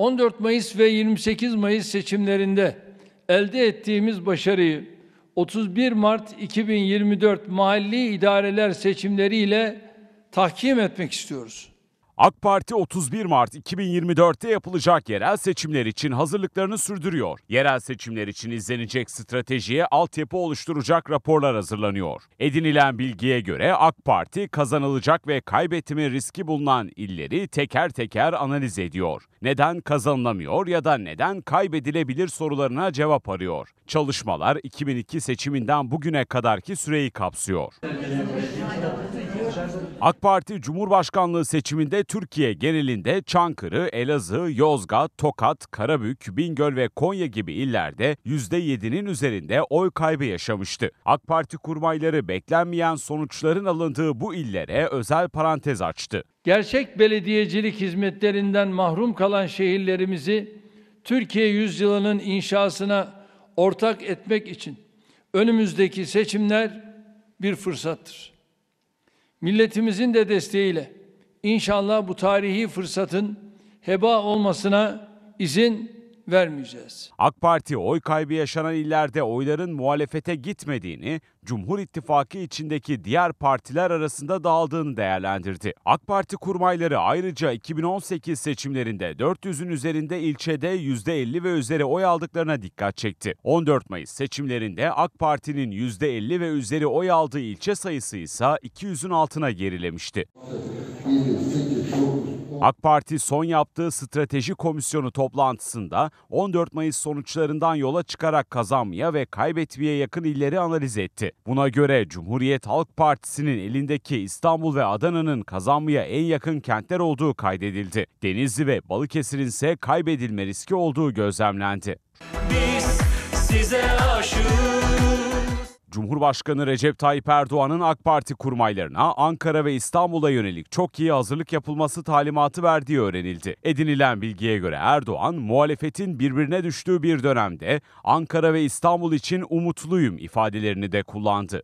14 Mayıs ve 28 Mayıs seçimlerinde elde ettiğimiz başarıyı 31 Mart 2024 mahalli idareler seçimleriyle tahkim etmek istiyoruz. AK Parti 31 Mart 2024'te yapılacak yerel seçimler için hazırlıklarını sürdürüyor. Yerel seçimler için izlenecek stratejiye altyapı oluşturacak raporlar hazırlanıyor. Edinilen bilgiye göre AK Parti kazanılacak ve kaybetme riski bulunan illeri teker teker analiz ediyor. Neden kazanılamıyor ya da neden kaybedilebilir sorularına cevap arıyor. Çalışmalar 2002 seçiminden bugüne kadarki süreyi kapsıyor. AK Parti Cumhurbaşkanlığı seçiminde Türkiye genelinde Çankırı, Elazığ, Yozgat, Tokat, Karabük, Bingöl ve Konya gibi illerde %7'nin üzerinde oy kaybı yaşamıştı. AK Parti kurmayları beklenmeyen sonuçların alındığı bu illere özel parantez açtı. Gerçek belediyecilik hizmetlerinden mahrum kalan şehirlerimizi Türkiye yüzyılının inşasına ortak etmek için önümüzdeki seçimler bir fırsattır milletimizin de desteğiyle inşallah bu tarihi fırsatın heba olmasına izin vermeyeceğiz. AK Parti oy kaybı yaşanan illerde oyların muhalefete gitmediğini, Cumhur İttifakı içindeki diğer partiler arasında dağıldığını değerlendirdi. AK Parti kurmayları ayrıca 2018 seçimlerinde 400'ün üzerinde ilçede %50 ve üzeri oy aldıklarına dikkat çekti. 14 Mayıs seçimlerinde AK Parti'nin %50 ve üzeri oy aldığı ilçe sayısı ise 200'ün altına gerilemişti. 7, 8, AK Parti son yaptığı strateji komisyonu toplantısında 14 Mayıs sonuçlarından yola çıkarak kazanmaya ve kaybetmeye yakın illeri analiz etti. Buna göre Cumhuriyet Halk Partisi'nin elindeki İstanbul ve Adana'nın kazanmaya en yakın kentler olduğu kaydedildi. Denizli ve Balıkesir'in ise kaybedilme riski olduğu gözlemlendi. Biz size aşığız. Cumhurbaşkanı Recep Tayyip Erdoğan'ın AK Parti kurmaylarına Ankara ve İstanbul'a yönelik çok iyi hazırlık yapılması talimatı verdiği öğrenildi. Edinilen bilgiye göre Erdoğan, muhalefetin birbirine düştüğü bir dönemde Ankara ve İstanbul için umutluyum ifadelerini de kullandı.